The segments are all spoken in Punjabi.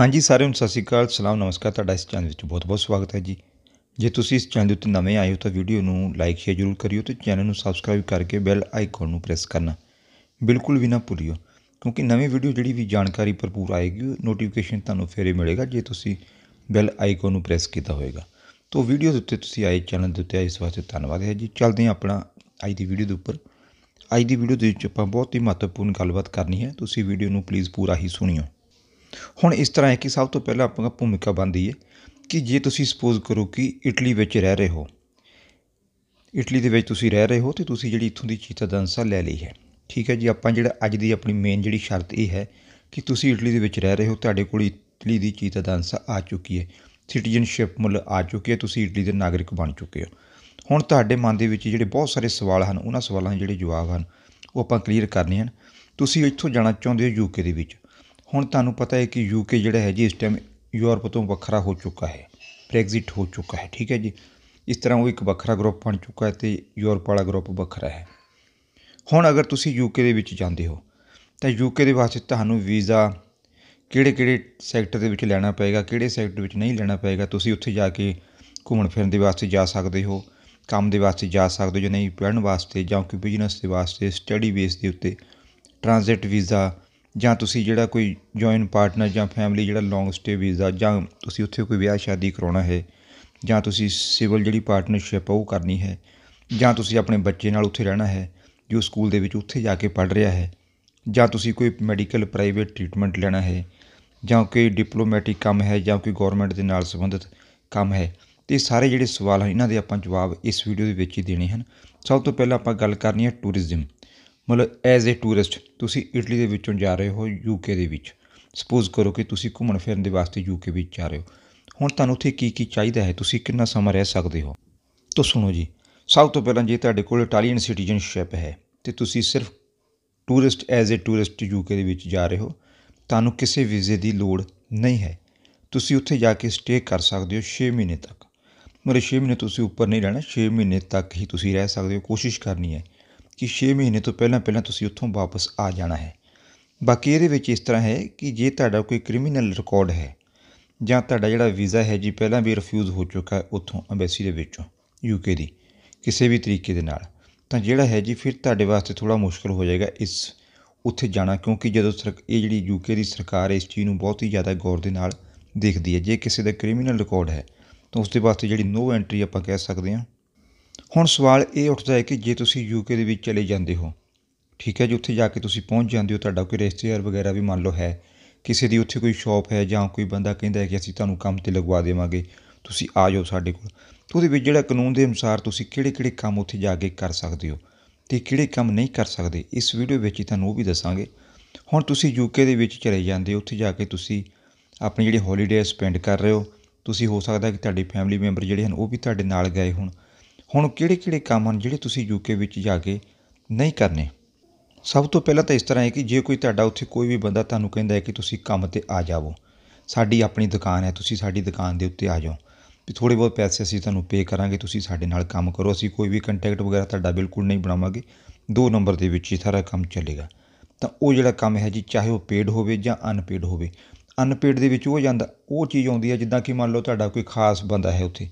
ਹਾਂਜੀ ਸਾਰਿਆਂ ਨੂੰ ਸਤਿ ਸ਼੍ਰੀ ਅਕਾਲ ਸਲਾਮ ਨਮਸਕਾਰ ਤੁਹਾਡਾ ਇਸ ਚੈਨਲ ਵਿੱਚ ਬਹੁਤ-ਬਹੁਤ ਸਵਾਗਤ ਹੈ ਜੀ ਜੇ ਤੁਸੀਂ ਇਸ ਚੈਨਲ ਉੱਤੇ ਨਵੇਂ ਆਏ ਹੋ ਤਾਂ ਵੀਡੀਓ ਨੂੰ ਲਾਈਕ ਸ਼ੇਅਰ ਜ਼ਰੂਰ ਕਰਿਓ ਤੇ ਚੈਨਲ ਨੂੰ ਸਬਸਕ੍ਰਾਈਬ ਕਰਕੇ ਬੈਲ ਆਈਕਨ ਨੂੰ ਪ੍ਰੈਸ ਕਰਨਾ ਬਿਲਕੁਲ ਵੀ ਨਾ ਭੁੱਲਿਓ ਕਿਉਂਕਿ ਨਵੀਂ ਵੀਡੀਓ ਜਿਹੜੀ ਵੀ ਜਾਣਕਾਰੀ ਭਰਪੂਰ ਆਏਗੀ ਨੋਟੀਫਿਕੇਸ਼ਨ ਤੁਹਾਨੂੰ ਫੇਰੇ ਮਿਲੇਗਾ ਜੇ ਤੁਸੀਂ ਬੈਲ ਆਈਕਨ ਨੂੰ ਪ੍ਰੈਸ ਕੀਤਾ ਹੋਵੇਗਾ ਤੋਂ ਵੀਡੀਓ ਦੇ ਉੱਤੇ ਤੁਸੀਂ ਆਏ ਚੈਨਲ ਦੇ ਉੱਤੇ ਆਏ ਇਸ ਵਾਸਤੇ ਧੰਨਵਾਦ ਹੈ ਜੀ ਚੱਲਦੇ ਹਾਂ ਆਪਣਾ ਅੱਜ ਦੀ ਵੀਡੀਓ ਦੇ ਉੱਪਰ ਅੱਜ ਦੀ ਵੀਡੀਓ ਦੇ ਵਿੱਚ ਆਪਾਂ ਬਹੁਤ ਹੀ ਮਹੱਤਵਪੂਰਨ ਗੱਲਬਾਤ ਕਰਨੀ ਹੈ ਤੁਸੀਂ ਵੀਡੀਓ ਨੂੰ ਪਲੀਜ਼ ਪੂਰਾ ਹੀ ਸੁਣਿਓ ਹੁਣ ਇਸ ਤਰ੍ਹਾਂ ਹੈ ਕਿ ਸਭ ਤੋਂ ਪਹਿਲਾਂ ਆਪਾਂ ਭੂਮਿਕਾ ਬੰਦੀ ਹੈ ਕਿ ਜੇ ਤੁਸੀਂ ਸਪੋਜ਼ ਕਰੋ ਕਿ ਇਟਲੀ ਵਿੱਚ ਰਹਿ ਰਹੇ ਹੋ ਇਟਲੀ ਦੇ ਵਿੱਚ ਤੁਸੀਂ ਰਹਿ ਰਹੇ ਹੋ ਤੇ ਤੁਸੀਂ ਜਿਹੜੀ ਇਥੋਂ ਦੀ ਚੀਤਾ ਦੰਸਾ ਲੈ ਲਈ ਹੈ ਠੀਕ ਹੈ ਜੀ ਆਪਾਂ ਜਿਹੜਾ ਅੱਜ ਦੀ ਆਪਣੀ ਮੇਨ ਜਿਹੜੀ ਸ਼ਰਤ ਇਹ ਹੈ ਕਿ ਤੁਸੀਂ ਇਟਲੀ ਦੇ ਵਿੱਚ ਰਹਿ ਰਹੇ ਹੋ ਤੁਹਾਡੇ ਕੋਲ ਇਟਲੀ ਦੀ ਚੀਤਾ ਦੰਸਾ ਆ ਚੁੱਕੀ ਹੈ ਸਿਟੀਜ਼ਨਸ਼ਿਪ ਮੁੱਲ ਆ ਚੁੱਕੀ ਹੈ ਤੁਸੀਂ ਇਟਲੀ ਦੇ ਨਾਗਰਿਕ ਬਣ ਚੁੱਕੇ ਹੋ ਹੁਣ ਤੁਹਾਡੇ ਮਨ ਦੇ ਵਿੱਚ ਜਿਹੜੇ ਬਹੁਤ ਸਾਰੇ ਸਵਾਲ ਹਨ ਉਹਨਾਂ ਸਵਾਲਾਂ ਦੇ ਜਿਹੜੇ ਜਵਾਬ ਹਨ ਉਹ ਆਪਾਂ ਕਲੀਅਰ ਕਰਨੇ ਹਨ ਤੁਸੀਂ ਇੱਥੋਂ ਜਾਣਾ ਚਾਹੁੰਦੇ ਹੋ ਯੂਕੇ ਦੇ ਵਿੱਚ ਹੁਣ ਤੁਹਾਨੂੰ ਪਤਾ ਹੈ ਕਿ ਯੂਕੇ ਜਿਹੜਾ ਹੈ ਜੀ ਇਸ ਟਾਈਮ ਯੂਰਪ ਤੋਂ ਵੱਖਰਾ ਹੋ ਚੁੱਕਾ ਹੈ ਬ੍ਰੈਗਜ਼ਿਟ ਹੋ ਚੁੱਕਾ ਹੈ ਠੀਕ ਹੈ ਜੀ ਇਸ ਤਰ੍ਹਾਂ ਉਹ ਇੱਕ ਵੱਖਰਾ ਗਰੁੱਪ ਬਣ ਚੁੱਕਾ ਹੈ ਤੇ ਯੂਰਪ ਵਾਲਾ ਗਰੁੱਪ ਵੱਖਰਾ ਹੈ ਹੁਣ ਅਗਰ ਤੁਸੀਂ ਯੂਕੇ ਦੇ ਵਿੱਚ ਜਾਂਦੇ ਹੋ ਤਾਂ ਯੂਕੇ ਦੇ ਵਾਸਤੇ ਤੁਹਾਨੂੰ ਵੀਜ਼ਾ ਕਿਹੜੇ ਕਿਹੜੇ ਸੈਕਟਰ ਦੇ ਵਿੱਚ ਲੈਣਾ ਪਏਗਾ ਕਿਹੜੇ ਸੈਕਟਰ ਵਿੱਚ ਨਹੀਂ ਲੈਣਾ ਪਏਗਾ ਤੁਸੀਂ ਉੱਥੇ ਜਾ ਕੇ ਘੁੰਮਣ ਫਿਰਨ ਦੇ ਵਾਸਤੇ ਜਾ ਸਕਦੇ ਹੋ ਕੰਮ ਦੇ ਵਾਸਤੇ ਜਾ ਸਕਦੇ ਹੋ ਜਾਂ ਨਹੀਂ ਪੜਨ ਵਾਸਤੇ ਜਾਂ ਕਿ ਬਿਜ਼ਨਸ ਦੇ ਵਾਸਤੇ ਸਟੱਡੀ ਬੇਸ ਦੇ ਉੱਤੇ ਟ੍ਰਾਂਜ਼ਿਟ ਵੀਜ਼ਾ ਜਾਂ ਤੁਸੀਂ ਜਿਹੜਾ ਕੋਈ ਜੁਆਇਨ ਪਾਰਟਨਰ ਜਾਂ ਫੈਮਿਲੀ ਜਿਹੜਾ ਲੌਂਗ ਸਟੇ ਵੀਜ਼ਾ ਜਾਂ ਤੁਸੀਂ ਉੱਥੇ ਕੋਈ ਵਿਆਹ ਸ਼ਾਦੀ ਕਰਾਉਣਾ ਹੈ ਜਾਂ ਤੁਸੀਂ ਸਿਵਲ ਜਿਹੜੀ ਪਾਰਟਨਰਸ਼ਿਪ ਉਹ ਕਰਨੀ ਹੈ ਜਾਂ ਤੁਸੀਂ ਆਪਣੇ ਬੱਚੇ ਨਾਲ ਉੱਥੇ ਰਹਿਣਾ ਹੈ ਜੋ ਸਕੂਲ ਦੇ ਵਿੱਚ ਉੱਥੇ ਜਾ ਕੇ ਪੜ੍ਹ ਰਿਹਾ ਹੈ ਜਾਂ ਤੁਸੀਂ ਕੋਈ ਮੈਡੀਕਲ ਪ੍ਰਾਈਵੇਟ ਟ੍ਰੀਟਮੈਂਟ ਲੈਣਾ ਹੈ ਜਾਂ ਕੋਈ ਡਿਪਲੋਮੈਟਿਕ ਕੰਮ ਹੈ ਜਾਂ ਕੋਈ ਗਵਰਨਮੈਂਟ ਦੇ ਨਾਲ ਸੰਬੰਧਿਤ ਕੰਮ ਹੈ ਤੇ ਸਾਰੇ ਜਿਹੜੇ ਸਵਾਲ ਹਨ ਇਹਨਾਂ ਦੇ ਆਪਾਂ ਜਵਾਬ ਇਸ ਵੀਡੀਓ ਦੇ ਵਿੱਚ ਹੀ ਦੇਣੇ ਹਨ ਸਭ ਤੋਂ ਪਹਿਲਾਂ ਆਪਾਂ ਗੱਲ ਕਰਨੀ ਹੈ ਟੂਰਿਜ਼ਮ ਮਤਲਬ ਐਜ਼ ਅ ਟੂਰਿਸਟ ਤੁਸੀਂ ਇਟਲੀ ਦੇ ਵਿੱਚੋਂ ਜਾ ਰਹੇ ਹੋ ਯੂਕੇ ਦੇ ਵਿੱਚ ਸਪੋਜ਼ ਕਰੋ ਕਿ ਤੁਸੀਂ ਘੁੰਮਣ ਫਿਰਨ ਦੇ ਵਾਸਤੇ ਯੂਕੇ ਵਿੱਚ ਜਾ ਰਹੇ ਹੋ ਹੁਣ ਤੁਹਾਨੂੰ ਉੱਥੇ ਕੀ ਕੀ ਚਾਹੀਦਾ ਹੈ ਤੁਸੀਂ ਕਿੰਨਾ ਸਮਾਂ ਰਹਿ ਸਕਦੇ ਹੋ ਤੋ ਸੁਣੋ ਜੀ ਸਭ ਤੋਂ ਪਹਿਲਾਂ ਜੇ ਤੁਹਾਡੇ ਕੋਲ ਇਟਾਲੀਅਨ ਸਿਟੀਜ਼ਨਸ਼ਿਪ ਹੈ ਤੇ ਤੁਸੀਂ ਸਿਰਫ tourist as a tourist UK ਦੇ ਵਿੱਚ ਜਾ ਰਹੇ ਹੋ ਤੁਹਾਨੂੰ ਕਿਸੇ ਵੀਜ਼ੇ ਦੀ ਲੋੜ ਨਹੀਂ ਹੈ ਤੁਸੀਂ ਉੱਥੇ ਜਾ ਕੇ ਸਟੇ ਕਰ ਸਕਦੇ ਹੋ 6 ਮਹੀਨੇ ਤੱਕ ਮਰੇ 6 ਮਹੀਨੇ ਤੁਸੀਂ ਉੱਪਰ ਨਹੀਂ ਰਹਿਣਾ 6 ਮਹੀਨੇ ਤੱਕ ਹੀ ਤੁਸੀਂ ਰਹਿ ਸਕਦੇ ਹੋ ਕੋਸ਼ਿਸ਼ ਕਰਨੀ ਹੈ ਕਿ 6 ਮਹੀਨੇ ਤੋਂ ਪਹਿਲਾਂ ਪਹਿਲਾਂ ਤੁਸੀਂ ਉੱਥੋਂ ਵਾਪਸ ਆ ਜਾਣਾ ਹੈ ਬਾਕੀ ਇਹਦੇ ਵਿੱਚ ਇਸ ਤਰ੍ਹਾਂ ਹੈ ਕਿ ਜੇ ਤੁਹਾਡਾ ਕੋਈ ਕ੍ਰਿਮੀਨਲ ਰਿਕਾਰਡ ਹੈ ਜਾਂ ਤੁਹਾਡਾ ਜਿਹੜਾ ਵੀਜ਼ਾ ਹੈ ਜੀ ਪਹਿਲਾਂ ਵੀ ਰਿਫਿਊਜ਼ ਹੋ ਚੁੱਕਾ ਹੈ ਉੱਥੋਂ ਐਮਬੈਸੀ ਦੇ ਵਿੱਚੋਂ ਯੂਕੇ ਦੀ ਕਿਸੇ ਵੀ ਤਰੀਕੇ ਦੇ ਨਾਲ ਤਾਂ ਜਿਹੜਾ ਹੈ ਜੀ ਫਿਰ ਤੁਹਾਡੇ ਵਾਸਤੇ ਥੋੜਾ ਮੁਸ਼ਕਲ ਹੋ ਜਾਏਗਾ ਇਸ ਉੱਥੇ ਜਾਣਾ ਕਿਉਂਕਿ ਜਦੋਂ ਇਹ ਜਿਹੜੀ ਯੂਕੇ ਦੀ ਸਰਕਾਰ ਇਸ ਚੀਜ਼ ਨੂੰ ਬਹੁਤ ਹੀ ਜ਼ਿਆਦਾ ਗੌਰ ਦੇ ਨਾਲ ਦੇਖਦੀ ਹੈ ਜੇ ਕਿਸੇ ਦਾ ਕ੍ਰਿਮੀਨਲ ਰਿਕਾਰਡ ਹੈ ਤਾਂ ਉਸ ਦੇ ਵਾਸਤੇ ਜਿਹੜੀ ਨੋ ਐਂਟਰੀ ਆਪਾਂ ਕਹਿ ਸਕਦੇ ਹਾਂ ਹੁਣ ਸਵਾਲ ਇਹ ਉੱਠਦਾ ਹੈ ਕਿ ਜੇ ਤੁਸੀਂ ਯੂਕੇ ਦੇ ਵਿੱਚ ਚਲੇ ਜਾਂਦੇ ਹੋ ਠੀਕ ਹੈ ਜੀ ਉੱਥੇ ਜਾ ਕੇ ਤੁਸੀਂ ਪਹੁੰਚ ਜਾਂਦੇ ਹੋ ਤੁਹਾਡਾ ਕੋਈ ਰਿਸ਼ਤੇਦਾਰ ਵਗੈਰਾ ਵੀ ਮੰਨ ਲਓ ਹੈ ਕਿਸੇ ਦੀ ਉੱਥੇ ਕੋਈ ਸ਼ਾਪ ਹੈ ਜਾਂ ਕੋਈ ਬੰਦਾ ਕਹਿੰਦਾ ਹੈ ਕਿ ਅਸੀਂ ਤੁਹਾਨੂੰ ਕੰਮ ਤੇ ਲਗਵਾ ਦੇਵਾਂਗੇ ਤੁਸੀਂ ਆ ਜਾਓ ਸਾਡੇ ਕੋਲ ਤੇ ਉਹਦੇ ਵਿੱਚ ਜਿਹੜਾ ਕਾਨੂੰਨ ਦੇ ਅਨੁਸਾਰ ਤੁਸੀਂ ਕਿਹੜੇ-ਕਿਹੜੇ ਕੰਮ ਉੱਥੇ ਜਾ ਕੇ ਕਰ ਸਕਦੇ ਹੋ ਤੇ ਕਿਹੜੇ ਕੰਮ ਨਹੀਂ ਕਰ ਸਕਦੇ ਇਸ ਵੀਡੀਓ ਵਿੱਚ ਹੀ ਤੁਹਾਨੂੰ ਉਹ ਵੀ ਦੱਸਾਂਗੇ ਹੁਣ ਤੁਸੀਂ ਯੂਕੇ ਦੇ ਵਿੱਚ ਚਲੇ ਜਾਂਦੇ ਹੋ ਉੱਥੇ ਜਾ ਕੇ ਤੁਸੀਂ ਆਪਣੀ ਜਿਹੜੀ ਹੌਲੀਡੇ ਸਪੈਂਡ ਕਰ ਰਹੇ ਹੋ ਤੁਸੀਂ ਹੋ ਸਕਦਾ ਕਿ ਤੁਹਾਡੀ ਫੈਮਿਲੀ ਮੈਂਬਰ ਜਿਹੜੇ ਹਨ ਉਹ ਵੀ ਤੁਹਾਡੇ ਨਾਲ ਗਏ ਹੋਣ ਹੁਣ ਕਿਹੜੇ ਕਿਹੜੇ ਕੰਮ ਹਨ ਜਿਹੜੇ ਤੁਸੀਂ ਯੂਕੇ ਵਿੱਚ ਜਾ ਕੇ ਨਹੀਂ ਕਰਨੇ ਸਭ ਤੋਂ ਪਹਿਲਾਂ ਤਾਂ ਇਸ ਤਰ੍ਹਾਂ ਹੈ ਕਿ ਜੇ ਕੋਈ ਤੁਹਾਡਾ ਉੱਥੇ ਕੋਈ ਵੀ ਬੰਦਾ ਤੁਹਾਨੂੰ ਕਹਿੰਦਾ ਹੈ ਕਿ ਤੁਸੀਂ ਕੰਮ ਤੇ ਆ ਜਾਵੋ ਸਾਡੀ ਆਪਣੀ ਦੁਕਾਨ ਹੈ ਤੁਸੀਂ ਸਾਡੀ ਦੁਕਾਨ ਦੇ ਉੱਤੇ ਆ ਜਾਓ ਵੀ ਥੋੜੇ ਬਹੁਤ ਪੈਸੇ ਅਸੀਂ ਤੁਹਾਨੂੰ ਪੇ ਕਰਾਂਗੇ ਤੁਸੀਂ ਸਾਡੇ ਨਾਲ ਕੰਮ ਕਰੋ ਅਸੀਂ ਕੋਈ ਵੀ ਕੰਟੈਕਟ ਵਗੈਰਾ ਤੁਹਾਡਾ ਬਿਲਕੁਲ ਨਹੀਂ ਬਣਾਵਾਂਗੇ ਦੋ ਨੰਬਰ ਦੇ ਵਿੱਚ ਹੀ ਸਾਰਾ ਕੰਮ ਚੱਲੇਗਾ ਤਾਂ ਉਹ ਜਿਹੜਾ ਕੰਮ ਹੈ ਜੀ ਚਾਹੇ ਉਹ ਪੇਡ ਹੋਵੇ ਜਾਂ ਅਨਪੇਡ ਹੋਵੇ ਅਨਪੇਡ ਦੇ ਵਿੱਚ ਉਹ ਜਾਂਦਾ ਉਹ ਚੀਜ਼ ਆਉਂਦੀ ਹੈ ਜਿੱਦਾਂ ਕਿ ਮੰਨ ਲਓ ਤੁਹਾਡਾ ਕੋਈ ਖਾਸ ਬੰਦਾ ਹੈ ਉੱਥੇ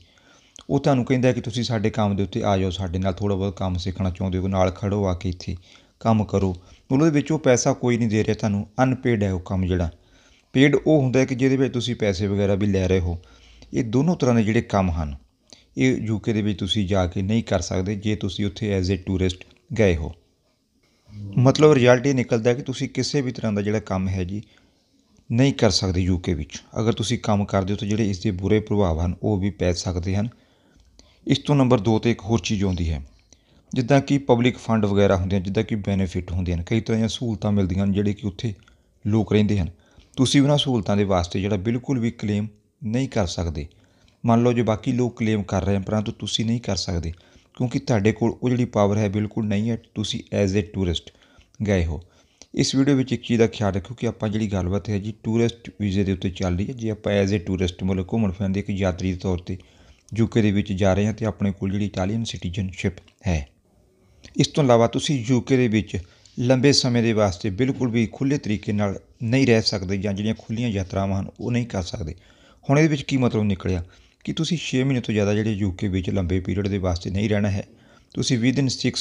ਉਹ ਤੁਹਾਨੂੰ ਕਹਿੰਦਾ ਕਿ ਤੁਸੀਂ ਸਾਡੇ ਕੰਮ ਦੇ ਉੱਤੇ ਆ ਜਾਓ ਸਾਡੇ ਨਾਲ ਥੋੜਾ ਬਹੁਤ ਕੰਮ ਸਿੱਖਣਾ ਚਾਹੁੰਦੇ ਹੋ ਨਾਲ ਖੜੋ ਆ ਕੇ ਇੱਥੇ ਕੰਮ ਕਰੋ ਉਹਦੇ ਵਿੱਚ ਉਹ ਪੈਸਾ ਕੋਈ ਨਹੀਂ ਦੇ ਰਿਹਾ ਤੁਹਾਨੂੰ ਅਨਪੇਡ ਹੈ ਉਹ ਕੰਮ ਜਿਹੜਾ ਪੇਡ ਉਹ ਹੁੰਦਾ ਕਿ ਜਿਹਦੇ ਵਿੱਚ ਤੁਸੀਂ ਪੈਸੇ ਵਗੈਰਾ ਵੀ ਲੈ ਰਹੇ ਹੋ ਇਹ ਦੋਨੋਂ ਤਰ੍ਹਾਂ ਦੇ ਜਿਹੜੇ ਕੰਮ ਹਨ ਇਹ ਯੂਕੇ ਦੇ ਵਿੱਚ ਤੁਸੀਂ ਜਾ ਕੇ ਨਹੀਂ ਕਰ ਸਕਦੇ ਜੇ ਤੁਸੀਂ ਉੱਥੇ ਐਜ਼ ਅ ਟੂਰਿਸਟ ਗਏ ਹੋ ਮਤਲਬ ਰਿਜ਼ਲਟ ਇਹ ਨਿਕਲਦਾ ਕਿ ਤੁਸੀਂ ਕਿਸੇ ਵੀ ਤਰ੍ਹਾਂ ਦਾ ਜਿਹੜਾ ਕੰਮ ਹੈ ਜੀ ਨਹੀਂ ਕਰ ਸਕਦੇ ਯੂਕੇ ਵਿੱਚ ਅਗਰ ਤੁਸੀਂ ਕੰਮ ਕਰਦੇ ਹੋ ਤਾਂ ਜਿਹੜੇ ਇਸ ਦੇ ਬੁਰੇ ਪ੍ਰਭਾਵ ਹਨ ਉਹ ਵੀ ਪੈ ਸਕਦੇ ਹਨ ਇਸ ਤੋਂ ਨੰਬਰ 2 'ਤੇ ਇੱਕ ਹੋਰ ਚੀਜ਼ ਆਉਂਦੀ ਹੈ ਜਿੱਦਾਂ ਕਿ ਪਬਲਿਕ ਫੰਡ ਵਗੈਰਾ ਹੁੰਦੇ ਹਨ ਜਿੱਦਾਂ ਕਿ ਬੈਨੀਫਿਟ ਹੁੰਦੇ ਹਨ ਕਈ ਤਰ੍ਹਾਂ ਦੀਆਂ ਸਹੂਲਤਾਂ ਮਿਲਦੀਆਂ ਹਨ ਜਿਹੜੇ ਕਿ ਉੱਥੇ ਲੋਕ ਰਹਿੰਦੇ ਹਨ ਤੁਸੀਂ ਉਹਨਾਂ ਸਹੂਲਤਾਂ ਦੇ ਵਾਸਤੇ ਜਿਹੜਾ ਬਿਲਕੁਲ ਵੀ ਕਲੇਮ ਨਹੀਂ ਕਰ ਸਕਦੇ ਮੰਨ ਲਓ ਜੇ ਬਾਕੀ ਲੋਕ ਕਲੇਮ ਕਰ ਰਹੇ ਹਨ ਪਰੰਤੂ ਤੁਸੀਂ ਨਹੀਂ ਕਰ ਸਕਦੇ ਕਿਉਂਕਿ ਤੁਹਾਡੇ ਕੋਲ ਉਹ ਜਿਹੜੀ ਪਾਵਰ ਹੈ ਬਿਲਕੁਲ ਨਹੀਂ ਹੈ ਤੁਸੀਂ ਐਜ਼ ਅ ਟੂਰਿਸਟ ਗਏ ਹੋ ਇਸ ਵੀਡੀਓ ਵਿੱਚ ਇੱਕ ਚੀਜ਼ ਦਾ ਖਿਆਲ ਰੱਖੋ ਕਿ ਆਪਾਂ ਜਿਹੜੀ ਗੱਲਬਾਤ ਹੈ ਜੀ ਟੂਰਿਸਟ ਵੀਜ਼ੇ ਦੇ ਉੱਤੇ ਚੱਲ ਰਹੀ ਹੈ ਜੇ ਆਪਾਂ ਐਜ਼ ਅ ਟੂਰਿਸਟ ਮੁਲਕ ਘੁੰਮਣ ਫਿਰਨ ਦੇ ਇੱਕ ਯਾਤਰੀ ਦੇ ਤੌਰ ਤੇ ਯੂਕੇ ਦੇ ਵਿੱਚ ਜਾ ਰਹੇ ਹਾਂ ਤੇ ਆਪਣੇ ਕੋਲ ਜਿਹੜੀ ਇਟਾਲੀਅਨ ਸਿਟੀਜ਼ਨਸ਼ਿਪ ਹੈ ਇਸ ਤੋਂ ਇਲਾਵਾ ਤੁਸੀਂ ਯੂਕੇ ਦੇ ਵਿੱਚ ਲੰਬੇ ਸਮੇਂ ਦੇ ਵਾਸਤੇ ਬਿਲਕੁਲ ਵੀ ਖੁੱਲੇ ਤਰੀਕੇ ਨਾਲ ਨਹੀਂ ਰਹਿ ਸਕਦੇ ਜਾਂ ਜਿਹੜੀਆਂ ਖੁੱਲੀਆਂ ਯਾਤਰਾਵਾਂ ਹਨ ਉਹ ਨਹੀਂ ਕਰ ਸਕਦੇ ਹੁਣ ਇਹਦੇ ਵਿੱਚ ਕੀ ਮਤਲਬ ਨਿਕਲਿਆ ਕਿ ਤੁਸੀਂ 6 ਮਹੀਨੇ ਤੋਂ ਜ਼ਿਆਦਾ ਜਿਹੜੇ ਯੂਕੇ ਵਿੱਚ ਲੰਬੇ ਪੀਰੀਅਡ ਦੇ ਵਾਸਤੇ ਨਹੀਂ ਰਹਿਣਾ ਹੈ ਤੁਸੀਂ ਵਿਦ ਇਨ 6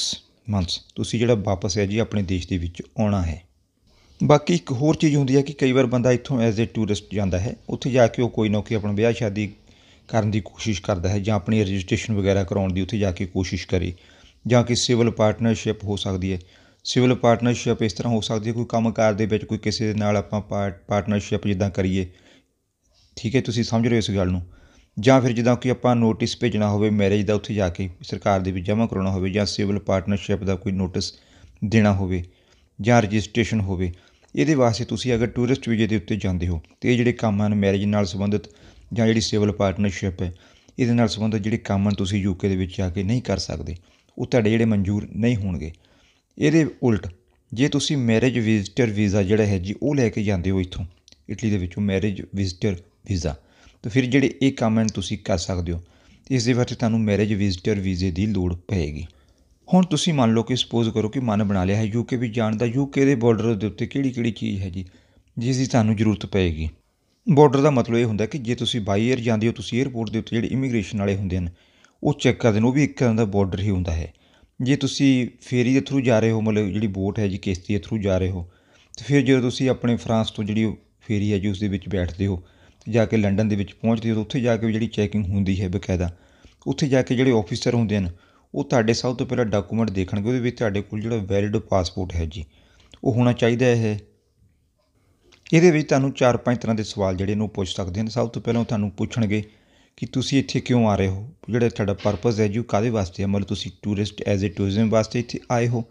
ਮੰਥਸ ਤੁਸੀਂ ਜਿਹੜਾ ਵਾਪਸ ਹੈ ਜੀ ਆਪਣੇ ਦੇਸ਼ ਦੇ ਵਿੱਚ ਆਉਣਾ ਹੈ ਬਾਕੀ ਇੱਕ ਹੋਰ ਚੀਜ਼ ਹੁੰਦੀ ਹੈ ਕਿ ਕਈ ਵਾਰ ਬੰਦਾ ਇੱਥੋਂ ਐਜ਼ ਅ ਟੂਰਿਸਟ ਜਾਂਦਾ ਹੈ ਉੱਥੇ ਜਾ ਕੇ ਉਹ ਕੋਈ ਨਾ ਕੋਈ ਆਪਣਾ ਵਿਆਹ ਸ਼ਾਦੀ ਕਰਨ ਦੀ ਕੋਸ਼ਿਸ਼ ਕਰਦਾ ਹੈ ਜਾਂ ਆਪਣੀ ਰਜਿਸਟ੍ਰੇਸ਼ਨ ਵਗੈਰਾ ਕਰਾਉਣ ਦੀ ਉੱਥੇ ਜਾ ਕੇ ਕੋਸ਼ਿਸ਼ ਕਰੇ ਜਾਂ ਕਿ ਸਿਵਲ ਪਾਰਟਨਰਸ਼ਿਪ ਹੋ ਸਕਦੀ ਹੈ ਸਿਵਲ ਪਾਰਟਨਰਸ਼ਿਪ ਇਸ ਤਰ੍ਹਾਂ ਹੋ ਸਕਦੀ ਹੈ ਕੋਈ ਕੰਮਕਾਰ ਦੇ ਵਿੱਚ ਕੋਈ ਕਿਸੇ ਦੇ ਨਾਲ ਆਪਾਂ ਪਾਰਟਨਰਸ਼ਿਪ ਜਿੱਦਾਂ ਕਰੀਏ ਠੀਕ ਹੈ ਤੁਸੀਂ ਸਮਝ ਰਹੇ ਹੋ ਇਸ ਗੱਲ ਨੂੰ ਜਾਂ ਫਿਰ ਜਿੱਦਾਂ ਕਿ ਆਪਾਂ ਨੋਟਿਸ ਭੇਜਣਾ ਹੋਵੇ ਮੈਰਿਜ ਦਾ ਉੱਥੇ ਜਾ ਕੇ ਸਰਕਾਰ ਦੇ ਵਿੱਚ ਜਮ੍ਹਾਂ ਕਰਾਉਣਾ ਹੋਵੇ ਜਾਂ ਸਿਵਲ ਪਾਰਟਨਰਸ਼ਿਪ ਦਾ ਕੋਈ ਨੋਟਿਸ ਦੇਣਾ ਹੋਵੇ ਜਾਂ ਰਜਿਸਟ੍ਰੇਸ਼ਨ ਹੋਵੇ ਇਹਦੇ ਵਾਸਤੇ ਤੁਸੀਂ ਅਗਰ ਟੂਰਿਸਟ ਵੀਜ਼ੇ ਦੇ ਉੱਤੇ ਜਾਂਦੇ ਹੋ ਤੇ ਇਹ ਜਿਹੜੇ ਕੰਮ ਹਨ ਮੈਰਿਜ ਨਾਲ ਸੰਬੰਧਿਤ ਜਾਂ ਜਿਹੜੀ ਸਿਵਲ ਪਾਰਟਨਰਸ਼ਿਪ ਹੈ ਇਹਦੇ ਨਾਲ ਸੰਬੰਧਿਤ ਜਿਹੜੇ ਕੰਮ ਹਨ ਤੁਸੀਂ ਯੂਕੇ ਦੇ ਵਿੱਚ ਜਾ ਕੇ ਨਹੀਂ ਕਰ ਸਕਦੇ ਉਹ ਤੁਹਾਡੇ ਜਿਹੜੇ ਮਨਜ਼ੂਰ ਨਹੀਂ ਹੋਣਗੇ ਇਹਦੇ ਉਲਟ ਜੇ ਤੁਸੀਂ ਮੈਰਿਜ ਵਿਜ਼ਟਰ ਵੀਜ਼ਾ ਜਿਹੜਾ ਹੈ ਜੀ ਉਹ ਲੈ ਕੇ ਜਾਂਦੇ ਹੋ ਇੱਥੋਂ ਇਟਲੀ ਦੇ ਵਿੱਚੋਂ ਮੈਰਿਜ ਵਿਜ਼ਟਰ ਵੀਜ਼ਾ ਤਾਂ ਫਿਰ ਜਿਹੜੇ ਇਹ ਕੰਮ ਹਨ ਤੁਸੀਂ ਕਰ ਸਕਦੇ ਹੋ ਇਸ ਦੇ ਵਿੱਚ ਤੁਹਾਨੂੰ ਮੈਰਿਜ ਵਿਜ਼ਟਰ ਵੀਜ਼ੇ ਦੀ ਲੋੜ ਪਏਗੀ ਹੁਣ ਤੁਸੀਂ ਮੰਨ ਲਓ ਕਿ ਸਪੋਜ਼ ਕਰੋ ਕਿ ਮਨ ਬਣਾ ਲਿਆ ਹੈ ਯੂਕੇ ਵੀ ਜਾਣ ਦਾ ਯੂਕੇ ਦੇ ਬਾਰਡਰ ਦੇ ਉੱਤੇ ਕਿਹੜੀ ਕਿਹੜੀ ਚੀਜ਼ ਹੈ ਜੀ ਜਿਸ ਦੀ ਤੁਹਾਨੂੰ ਜ਼ਰੂਰਤ ਪਏਗੀ ਬਾਰਡਰ ਦਾ ਮਤਲਬ ਇਹ ਹੁੰਦਾ ਕਿ ਜੇ ਤੁਸੀਂ ਬਾਈ 에ਅਰ ਜਾਂਦੇ ਹੋ ਤੁਸੀਂ 에ਅਰਪੋਰਟ ਦੇ ਉੱਤੇ ਜਿਹੜੇ ਇਮੀਗ੍ਰੇਸ਼ਨ ਵਾਲੇ ਹੁੰਦੇ ਹਨ ਉਹ ਚੈੱਕ ਕਰਦੇ ਨੇ ਉਹ ਵੀ ਇੱਕ ਤਰ੍ਹਾਂ ਦਾ ਬਾਰਡਰ ਹੀ ਹੁੰਦਾ ਹੈ ਜੇ ਤੁਸੀਂ ਫੇਰੀ ਦੇ ਥਰੂ ਜਾ ਰਹੇ ਹੋ ਮਤਲਬ ਜਿਹੜੀ ਬੋਟ ਹੈ ਜੀ ਕਿਸ਼ਤੀ ਦੇ ਥਰੂ ਜਾ ਰਹੇ ਹੋ ਤੇ ਫਿਰ ਜਦੋਂ ਤੁਸੀਂ ਆਪਣੇ ਫਰਾਂਸ ਤੋਂ ਜਿਹੜੀ ਫੇਰੀ ਹੈ ਜੀ ਉਸ ਦੇ ਵਿੱਚ ਬੈਠਦੇ ਹੋ ਤੇ ਜਾ ਕੇ ਲੰਡਨ ਦੇ ਵਿੱਚ ਪਹੁੰਚਦੇ ਹੋ ਉੱਥੇ ਜਾ ਕੇ ਜਿਹੜੀ ਚੈਕਿੰਗ ਹੁੰਦੀ ਹੈ ਬਕਾਇਦਾ ਉੱਥੇ ਜਾ ਕੇ ਜਿਹੜੇ ਆਫੀਸਰ ਹੁੰਦੇ ਹਨ ਉਹ ਤੁਹਾਡੇ ਸਭ ਤੋਂ ਪਹਿਲਾਂ ਡਾਕੂਮੈਂਟ ਦੇਖਣਗੇ ਉਹਦੇ ਵਿੱਚ ਤੁਹਾਡੇ ਕੋਲ ਜਿਹੜਾ ਵੈਲਿਡ ਪਾਸਪੋਰਟ ਹੈ ਜੀ ਉਹ ਹੋਣਾ ਚਾਹੀਦਾ ਹੈ ਇਹਦੇ ਵਿੱਚ ਤੁਹਾਨੂੰ ਚਾਰ ਪੰਜ ਤਰ੍ਹਾਂ ਦੇ ਸਵਾਲ ਜਿਹੜੇ ਨੂੰ ਪੁੱਛ ਸਕਦੇ ਨੇ ਸਭ ਤੋਂ ਪਹਿਲਾਂ ਤੁਹਾਨੂੰ ਪੁੱਛਣਗੇ ਕਿ ਤੁਸੀਂ ਇੱਥੇ ਕਿਉਂ ਆ ਰਹੇ ਹੋ ਜਿਹੜਾ ਤੁਹਾਡਾ ਪਰਪਸ ਹੈ ਜੀ ਕਾਦੇ ਵਾਸਤੇ ਹੈ ਮਤਲਬ ਤੁਸੀਂ ਟੂਰਿਸਟ ਐਜ਼ ਅ ਟੂਰਿਜ਼ਮ ਵਾਸਤੇ ਇੱਥੇ ਆਏ ਹੋ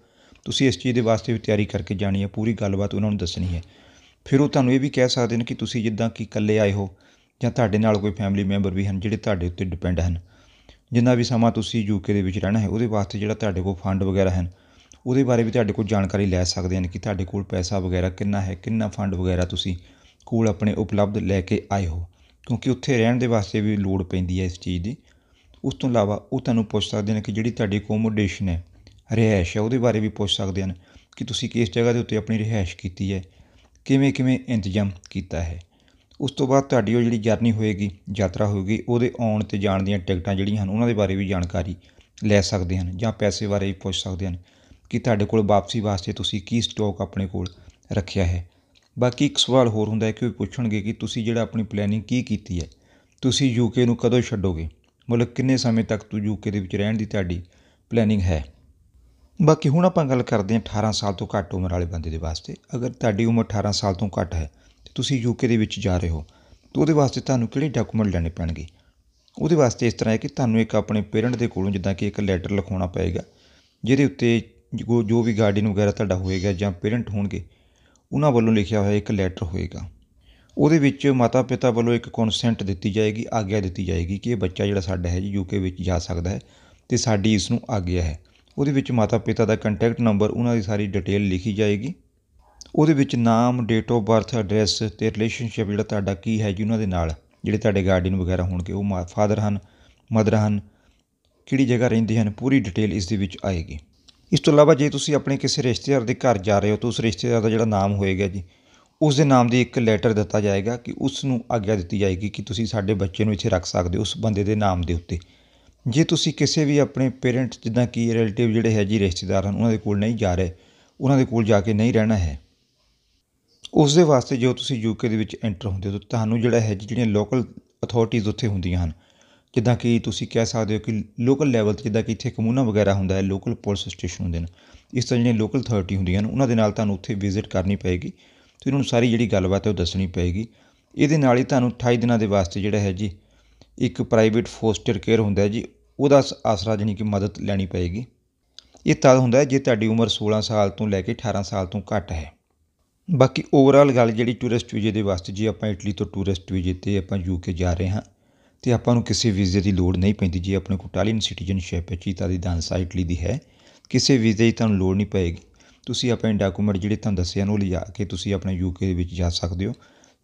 ਤੁਸੀਂ ਇਸ ਚੀਜ਼ ਦੇ ਵਾਸਤੇ ਵੀ ਤਿਆਰੀ ਕਰਕੇ ਜਾਣੀ ਹੈ ਪੂਰੀ ਗੱਲਬਾਤ ਉਹਨਾਂ ਨੂੰ ਦੱਸਣੀ ਹੈ ਫਿਰ ਉਹ ਤੁਹਾਨੂੰ ਇਹ ਵੀ ਕਹਿ ਸਕਦੇ ਨੇ ਕਿ ਤੁਸੀਂ ਜਿੱਦਾਂ ਕਿ ਇਕੱਲੇ ਆਏ ਹੋ ਜਾਂ ਤੁਹਾਡੇ ਨਾਲ ਕੋਈ ਫੈਮਿਲੀ ਮੈਂਬਰ ਵੀ ਹਨ ਜਿਹੜੇ ਤੁਹਾਡੇ ਉੱਤੇ ਡਿਪੈਂਡ ਹਨ ਜਿੰਨਾ ਵੀ ਸਮਾਂ ਤੁਸੀਂ ਯੂਕੇ ਦੇ ਵਿੱਚ ਰਹਿਣਾ ਹੈ ਉਹਦੇ ਵਾਸਤੇ ਜਿਹੜਾ ਤੁਹਾਡੇ ਕੋਲ ਫੰਡ ਵਗੈਰਾ ਹਨ ਉਹਦੇ ਬਾਰੇ ਵੀ ਤੁਹਾਡੇ ਕੋਲ ਜਾਣਕਾਰੀ ਲੈ ਸਕਦੇ ਹਨ ਕਿ ਤੁਹਾਡੇ ਕੋਲ ਪੈਸਾ ਵਗੈਰਾ ਕਿੰਨਾ ਹੈ ਕਿੰਨਾ ਫੰਡ ਵਗੈਰਾ ਤੁਸੀਂ ਕੋਲ ਆਪਣੇ ਉਪਲਬਧ ਲੈ ਕੇ ਆਏ ਹੋ ਕਿਉਂਕਿ ਉੱਥੇ ਰਹਿਣ ਦੇ ਵਾਸਤੇ ਵੀ ਲੋੜ ਪੈਂਦੀ ਹੈ ਇਸ ਚੀਜ਼ ਦੀ ਉਸ ਤੋਂ ਇਲਾਵਾ ਉਹ ਤੁਹਾਨੂੰ ਪੁੱਛ ਸਕਦੇ ਨੇ ਕਿ ਜਿਹੜੀ ਤੁਹਾਡੀ ਅਕੋਮੋਡੇਸ਼ਨ ਹੈ ਰਿਹائش ਹੈ ਉਹਦੇ ਬਾਰੇ ਵੀ ਪੁੱਛ ਸਕਦੇ ਹਨ ਕਿ ਤੁਸੀਂ ਕਿਸ ਜਗ੍ਹਾ ਦੇ ਉੱਤੇ ਆਪਣੀ ਰਿਹائش ਕੀਤੀ ਹੈ ਕਿਵੇਂ ਕਿਵੇਂ ਇੰਤਜ਼ਾਮ ਕੀਤਾ ਹੈ ਉਸ ਤੋਂ ਬਾਅਦ ਤੁਹਾਡੀ ਉਹ ਜਿਹੜੀ ਜਰਨੀ ਹੋਏਗੀ ਯਾਤਰਾ ਹੋਏਗੀ ਉਹਦੇ ਆਉਣ ਤੇ ਜਾਣ ਦੀਆਂ ਟਿਕਟਾਂ ਜਿਹੜੀਆਂ ਹਨ ਉਹਨਾਂ ਦੇ ਬਾਰੇ ਵੀ ਜਾਣਕਾਰੀ ਲੈ ਸਕਦੇ ਹਨ ਜਾਂ ਪੈਸੇ ਬਾਰੇ ਵੀ ਪੁੱਛ ਸਕਦੇ ਹਨ ਕਿ ਤੁਹਾਡੇ ਕੋਲ ਵਾਪਸੀ ਵਾਸਤੇ ਤੁਸੀਂ ਕੀ ਸਟੋਕ ਆਪਣੇ ਕੋਲ ਰੱਖਿਆ ਹੈ ਬਾਕੀ ਇੱਕ ਸਵਾਲ ਹੋਰ ਹੁੰਦਾ ਹੈ ਕਿ ਉਹ ਪੁੱਛਣਗੇ ਕਿ ਤੁਸੀਂ ਜਿਹੜਾ ਆਪਣੀ ਪਲੈਨਿੰਗ ਕੀ ਕੀਤੀ ਹੈ ਤੁਸੀਂ ਯੂਕੇ ਨੂੰ ਕਦੋਂ ਛੱਡੋਗੇ ਮਤਲਬ ਕਿੰਨੇ ਸਮੇਂ ਤੱਕ ਤੂੰ ਯੂਕੇ ਦੇ ਵਿੱਚ ਰਹਿਣ ਦੀ ਤੁਹਾਡੀ ਪਲੈਨਿੰਗ ਹੈ ਬਾਕੀ ਹੁਣ ਆਪਾਂ ਗੱਲ ਕਰਦੇ ਹਾਂ 18 ਸਾਲ ਤੋਂ ਘੱਟ ਉਮਰ ਵਾਲੇ ਬੰਦੇ ਦੇ ਵਾਸਤੇ ਅਗਰ ਤੁਹਾਡੀ ਉਮਰ 18 ਸਾਲ ਤੋਂ ਘੱਟ ਹੈ ਤੇ ਤੁਸੀਂ ਯੂਕੇ ਦੇ ਵਿੱਚ ਜਾ ਰਹੇ ਹੋ ਤਾਂ ਉਹਦੇ ਵਾਸਤੇ ਤੁਹਾਨੂੰ ਕਿਹੜੇ ਡਾਕੂਮੈਂਟ ਲੈਣੇ ਪੈਣਗੇ ਉਹਦੇ ਵਾਸਤੇ ਇਸ ਤਰ੍ਹਾਂ ਹੈ ਕਿ ਤੁਹਾਨੂੰ ਇੱਕ ਆਪਣੇ ਪੇਰੈਂਟ ਦੇ ਕੋਲੋਂ ਜਿੱਦਾਂ ਕਿ ਇੱਕ ਲੈਟਰ ਲਿਖਾਉਣਾ ਪਏਗਾ ਜਿਹਦੇ ਉੱਤੇ ਜੋ ਜੋ ਵੀ ਗਾਰਡੀਅਨ ਵਗੈਰਾ ਤੁਹਾਡਾ ਹੋਏਗਾ ਜਾਂ ਪੇਰੈਂਟ ਹੋਣਗੇ ਉਹਨਾਂ ਵੱਲੋਂ ਲਿਖਿਆ ਹੋਇਆ ਇੱਕ ਲੈਟਰ ਹੋਏਗਾ ਉਹਦੇ ਵਿੱਚ ਮਾਤਾ ਪਿਤਾ ਵੱਲੋਂ ਇੱਕ ਕਨਸੈਂਟ ਦਿੱਤੀ ਜਾਏਗੀ ਆਗਿਆ ਦਿੱਤੀ ਜਾਏਗੀ ਕਿ ਇਹ ਬੱਚਾ ਜਿਹੜਾ ਸਾਡਾ ਹੈ ਜੀ ਯੂਕੇ ਵਿੱਚ ਜਾ ਸਕਦਾ ਹੈ ਤੇ ਸਾਡੀ ਇਸ ਨੂੰ ਆਗਿਆ ਹੈ ਉਹਦੇ ਵਿੱਚ ਮਾਤਾ ਪਿਤਾ ਦਾ ਕੰਟੈਕਟ ਨੰਬਰ ਉਹਨਾਂ ਦੀ ਸਾਰੀ ਡਿਟੇਲ ਲਿਖੀ ਜਾਏਗੀ ਉਹਦੇ ਵਿੱਚ ਨਾਮ ਡੇਟ ਆਫ ਬਰਥ ਐਡਰੈਸ ਤੇ ਰਿਲੇਸ਼ਨਸ਼ਿਪ ਜਿਹੜਾ ਤੁਹਾਡਾ ਕੀ ਹੈ ਜੀ ਉਹਨਾਂ ਦੇ ਨਾਲ ਜਿਹੜੇ ਤੁਹਾਡੇ ਗਾਰਡੀਅਨ ਵਗੈਰਾ ਹੋਣਗੇ ਉਹ ਫਾਦਰ ਹਨ ਮਦਰ ਹਨ ਕਿਹੜੀ ਜਗ੍ਹਾ ਰਹਿੰਦੇ ਹਨ ਪੂਰੀ ਡਿਟੇਲ ਇਸ ਦੇ ਵਿੱਚ ਆਏਗੀ ਇਸ ਤੋਂ ਇਲਾਵਾ ਜੇ ਤੁਸੀਂ ਆਪਣੇ ਕਿਸੇ ਰਿਸ਼ਤੇਦਾਰ ਦੇ ਘਰ ਜਾ ਰਹੇ ਹੋ ਤਾਂ ਉਸ ਰਿਸ਼ਤੇਦਾਰ ਦਾ ਜਿਹੜਾ ਨਾਮ ਹੋਏਗਾ ਜੀ ਉਸ ਦੇ ਨਾਮ ਦੀ ਇੱਕ ਲੈਟਰ ਦਿੱਤਾ ਜਾਏਗਾ ਕਿ ਉਸ ਨੂੰ ਆਗਿਆ ਦਿੱਤੀ ਜਾਏਗੀ ਕਿ ਤੁਸੀਂ ਸਾਡੇ ਬੱਚੇ ਨੂੰ ਇੱਥੇ ਰੱਖ ਸਕਦੇ ਹੋ ਉਸ ਬੰਦੇ ਦੇ ਨਾਮ ਦੇ ਉੱਤੇ ਜੇ ਤੁਸੀਂ ਕਿਸੇ ਵੀ ਆਪਣੇ ਪੇਰੈਂਟ ਜਿੱਦਾਂ ਕਿ ਰਿਲੇਟਿਵ ਜਿਹੜੇ ਹੈ ਜੀ ਰਿਸ਼ਤੇਦਾਰ ਹਨ ਉਹਨਾਂ ਦੇ ਕੋਲ ਨਹੀਂ ਜਾ ਰਹੇ ਉਹਨਾਂ ਦੇ ਕੋਲ ਜਾ ਕੇ ਨਹੀਂ ਰਹਿਣਾ ਹੈ ਉਸ ਦੇ ਵਾਸਤੇ ਜੋ ਤੁਸੀਂ ਯੂਕੇ ਦੇ ਵਿੱਚ ਐਂਟਰ ਹੁੰਦੇ ਹੋ ਤੁਹਾਨੂੰ ਜਿਹੜਾ ਹੈ ਜਿਹੜੀਆਂ ਲੋਕਲ ਅਥਾਰਟੀਆਂ ਉੱਥੇ ਹੁੰਦੀਆਂ ਹਨ ਜਿੱਦਾਂ ਕਿ ਤੁਸੀਂ ਕਹਿ ਸਕਦੇ ਹੋ ਕਿ ਲੋਕਲ ਲੈਵਲ 'ਤੇ ਜਿੱਦਾਂ ਕਿ ਇੱਥੇ ਕਮੂਨਾ ਵਗੈਰਾ ਹੁੰਦਾ ਹੈ ਲੋਕਲ ਪੁਲਿਸ ਸਟੇਸ਼ਨ ਹੁੰਦੇ ਨੇ ਇਸ ਤਰ੍ਹਾਂ ਜਿਹੜੀਆਂ ਲੋਕਲ ਅਥਾਰਟੀ ਹੁੰਦੀਆਂ ਨੇ ਉਹਨਾਂ ਦੇ ਨਾਲ ਤੁਹਾਨੂੰ ਉੱਥੇ ਵਿਜ਼ਿਟ ਕਰਨੀ ਪਏਗੀ ਤੇ ਉਹਨਾਂ ਨੂੰ ਸਾਰੀ ਜਿਹੜੀ ਗੱਲਬਾਤ ਹੈ ਉਹ ਦੱਸਣੀ ਪਏਗੀ ਇਹਦੇ ਨਾਲ ਹੀ ਤੁਹਾਨੂੰ 28 ਦਿਨਾਂ ਦੇ ਵਾਸਤੇ ਜਿਹੜਾ ਹੈ ਜੀ ਇੱਕ ਪ੍ਰਾਈਵੇਟ ਫੋਸਟਰ ਕੇਅਰ ਹੁੰਦਾ ਹੈ ਜੀ ਉਹਦਾ ਆਸਰਾ ਜਣੀ ਕਿ ਮਦਦ ਲੈਣੀ ਪਏਗੀ ਇਹ ਤਦ ਹੁੰਦਾ ਹੈ ਜੇ ਤੁਹਾਡੀ ਉਮਰ 16 ਸਾਲ ਤੋਂ ਲੈ ਕੇ 18 ਸਾਲ ਤੋਂ ਘੱਟ ਹੈ ਬਾਕੀ ਓਵਰਆਲ ਗੱਲ ਜਿਹੜੀ ਟੂਰਿਸਟ ਵੀਜ਼ੇ ਦੇ ਵਾਸਤੇ ਜੀ ਆਪਾਂ ਇਟਲੀ ਤੋਂ ਟੂਰਿਸਟ ਵੀਜ਼ੇ ਤੇ ਆਪਾਂ ਯੂਕੇ ਜਾ ਰਹੇ ਹਾਂ ਤੇ ਆਪਾਂ ਨੂੰ ਕਿਸੇ ਵੀਜ਼ੇ ਦੀ ਲੋੜ ਨਹੀਂ ਪੈਂਦੀ ਜੇ ਆਪਣੇ ਕੋਲ ਇਟਾਲੀਅਨ ਸਿਟੀਜ਼ਨਸ਼ਿਪ ਹੈ ਚੀਤਾ ਦੀ ਅੰਸਾ ਇਟਲੀ ਦੀ ਹੈ ਕਿਸੇ ਵੀਜ਼ੇ ਦੀ ਤੁਹਾਨੂੰ ਲੋੜ ਨਹੀਂ ਪਏਗੀ ਤੁਸੀਂ ਆਪਣੇ ਡਾਕੂਮੈਂਟ ਜਿਹੜੇ ਤੁਹਾਨੂੰ ਦੱਸੇ ਨੂੰ ਉਹ ਲਿਜਾ ਕੇ ਤੁਸੀਂ ਆਪਣੇ ਯੂਕੇ ਦੇ ਵਿੱਚ ਜਾ ਸਕਦੇ ਹੋ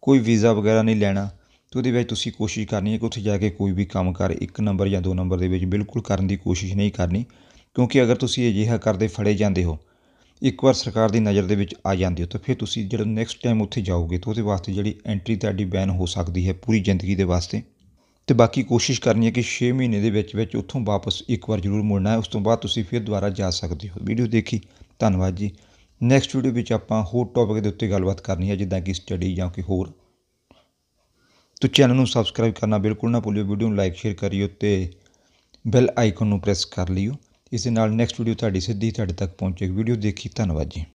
ਕੋਈ ਵੀਜ਼ਾ ਵਗੈਰਾ ਨਹੀਂ ਲੈਣਾ ਤੇ ਉਹਦੇ ਵਿੱਚ ਤੁਸੀਂ ਕੋਸ਼ਿਸ਼ ਕਰਨੀ ਹੈ ਕਿ ਉੱਥੇ ਜਾ ਕੇ ਕੋਈ ਵੀ ਕੰਮ ਕਰ ਇੱਕ ਨੰਬਰ ਜਾਂ ਦੋ ਨੰਬਰ ਦੇ ਵਿੱਚ ਬਿਲਕੁਲ ਕਰਨ ਦੀ ਕੋਸ਼ਿਸ਼ ਨਹੀਂ ਕਰਨੀ ਕਿਉਂਕਿ ਅਗਰ ਤੁਸੀਂ ਅਜਿਹਾ ਕਰਦੇ ਫੜੇ ਜਾਂਦੇ ਹੋ ਇੱਕ ਵਾਰ ਸਰਕਾਰ ਦੀ ਨਜ਼ਰ ਦੇ ਵਿੱਚ ਆ ਜਾਂਦੇ ਹੋ ਤਾਂ ਫਿਰ ਤੁਸੀਂ ਜਿਹੜਾ ਨੈਕਸਟ ਟਾਈਮ ਉੱਥੇ ਜਾਓਗੇ ਤਾਂ ਉਹਦੇ ਵਾਸਤੇ ਜਿਹੜੀ ਐਂਟਰੀ ਤੁਹਾਡੀ ਬੈਨ ਹੋ ਸਕਦੀ ਹੈ ਪੂਰੀ ਜ਼ਿੰਦਗੀ ਦੇ ਵਾਸਤੇ ਅਤੇ ਬਾਕੀ ਕੋਸ਼ਿਸ਼ ਕਰਨੀ ਹੈ ਕਿ ਛੇ ਮਹੀਨੇ ਦੇ ਵਿੱਚ ਵਿੱਚ ਉੱਥੋਂ ਵਾਪਸ ਇੱਕ ਵਾਰ ਜ਼ਰੂਰ ਮੁੜਨਾ ਹੈ ਉਸ ਤੋਂ ਬਾਅਦ ਤੁਸੀਂ ਫਿਰ ਦੁਬਾਰਾ ਜਾ ਸਕਦੇ ਹੋ ਵੀਡੀਓ ਦੇਖੀ ਧੰਨਵਾਦ ਜੀ ਨੈਕਸਟ ਵੀਡੀਓ ਵਿੱਚ ਆਪਾਂ ਹੋਰ ਟੌਪਿਕ ਦੇ ਉੱਤੇ ਗੱਲਬਾਤ ਕਰਨੀ ਹੈ ਜਿੱਦਾਂ ਕਿ ਸਟੱਡੀ ਜਾਂ ਕਿ ਹੋਰ ਤੋ ਚੈਨਲ ਨੂੰ ਸਬਸਕ੍ਰਾਈਬ ਕਰਨਾ ਬਿਲਕੁਲ ਨਾ ਭੁੱਲਿਓ ਵੀਡੀਓ ਨੂੰ ਲਾਈਕ ਸ਼ੇਅਰ ਕਰਿਓ ਤੇ ਬੈਲ ਆਈਕਨ ਨੂੰ ਪ੍ਰੈਸ ਕਰ ਲਿਓ ਇਸ ਦੇ ਨਾਲ ਨੈਕਸਟ ਵੀਡੀਓ ਤੁਹਾਡੀ ਸਿੱਧੀ ਤੁਹਾਡੇ ਤੱਕ ਪਹੁੰਚੇਗੀ ਵੀਡੀਓ ਦੇਖੀ ਧੰਨਵਾਦ ਜੀ